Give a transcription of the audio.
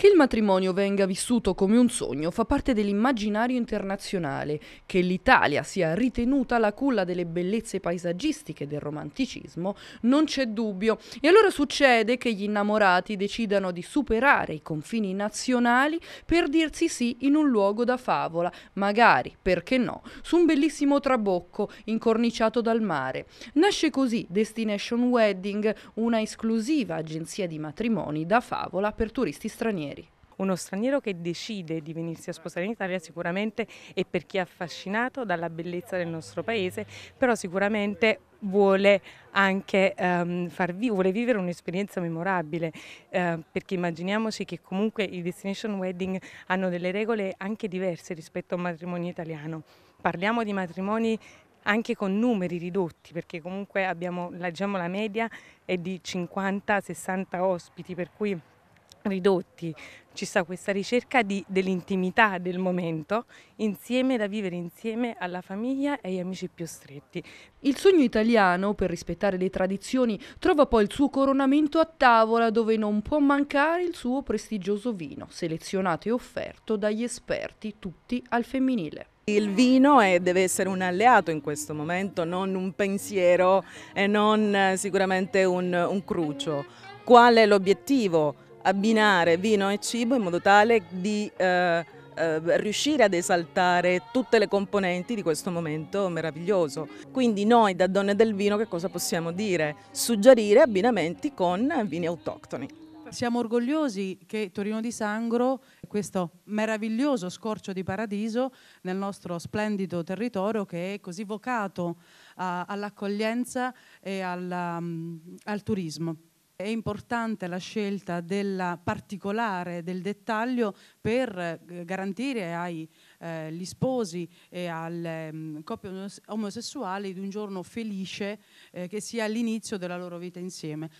Che il matrimonio venga vissuto come un sogno fa parte dell'immaginario internazionale, che l'Italia sia ritenuta la culla delle bellezze paesaggistiche del romanticismo non c'è dubbio e allora succede che gli innamorati decidano di superare i confini nazionali per dirsi sì in un luogo da favola, magari, perché no, su un bellissimo trabocco incorniciato dal mare. Nasce così Destination Wedding, una esclusiva agenzia di matrimoni da favola per turisti stranieri stranieri. Uno straniero che decide di venirsi a sposare in Italia sicuramente è per chi è affascinato dalla bellezza del nostro paese, però sicuramente vuole anche um, vi vuole vivere un'esperienza memorabile, uh, perché immaginiamoci che comunque i destination wedding hanno delle regole anche diverse rispetto a un matrimonio italiano. Parliamo di matrimoni anche con numeri ridotti, perché comunque abbiamo, diciamo, la media è di 50-60 ospiti, per cui ridotti, ci sta questa ricerca dell'intimità del momento insieme da vivere insieme alla famiglia e agli amici più stretti. Il sogno italiano, per rispettare le tradizioni, trova poi il suo coronamento a tavola dove non può mancare il suo prestigioso vino, selezionato e offerto dagli esperti, tutti al femminile. Il vino è, deve essere un alleato in questo momento, non un pensiero e non eh, sicuramente un, un crucio. Qual è l'obiettivo? abbinare vino e cibo in modo tale di eh, eh, riuscire ad esaltare tutte le componenti di questo momento meraviglioso. Quindi noi da Donne del Vino che cosa possiamo dire? Suggerire abbinamenti con vini autoctoni. Siamo orgogliosi che Torino di Sangro, questo meraviglioso scorcio di paradiso nel nostro splendido territorio che è così vocato all'accoglienza e alla, mm, al turismo. È importante la scelta del particolare, del dettaglio per eh, garantire agli eh, sposi e alle ehm, coppie omosessuali di un giorno felice eh, che sia l'inizio della loro vita insieme.